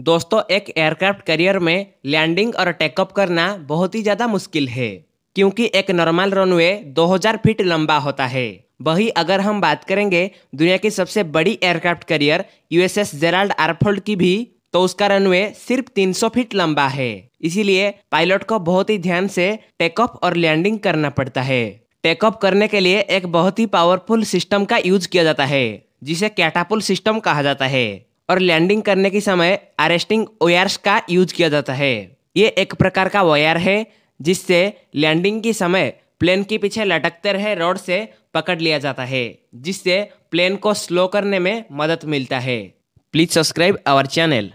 दोस्तों एक aircraft carrier में लैंडिंग और टेकअप करना बहुत ही ज़्यादा मुश्किल है क्योंकि एक नॉर्मल रनवे 2000 फीट लंबा होता है वही अगर हम बात करेंगे दुनिया की सबसे बड़ी aircraft carrier USS Gerald R Ford की भी तो उसका रनवे सिर्फ 300 फीट लंबा है इसीलिए पायलट को बहुत ही ध्यान से टेकऑफ और लैंडिंग करना पड़ता है टेकऑफ करने के लिए एक बहुत ही पावरफुल सिस्टम का यूज किया जाता है जिसे कैटापुल सिस्टम कहा जाता है और लैंडिंग करने के समय अरेस्टिंग ओयर्स का यूज किया जाता है ये एक प्रकार का वायर है जिससे लैंडिंग के समय प्लेन के पीछे लटकते रहे रॉड से पकड़ लिया जाता है जिससे प्लेन को स्लो करने में मदद मिलता है प्लीज़ सब्सक्राइब आवर चैनल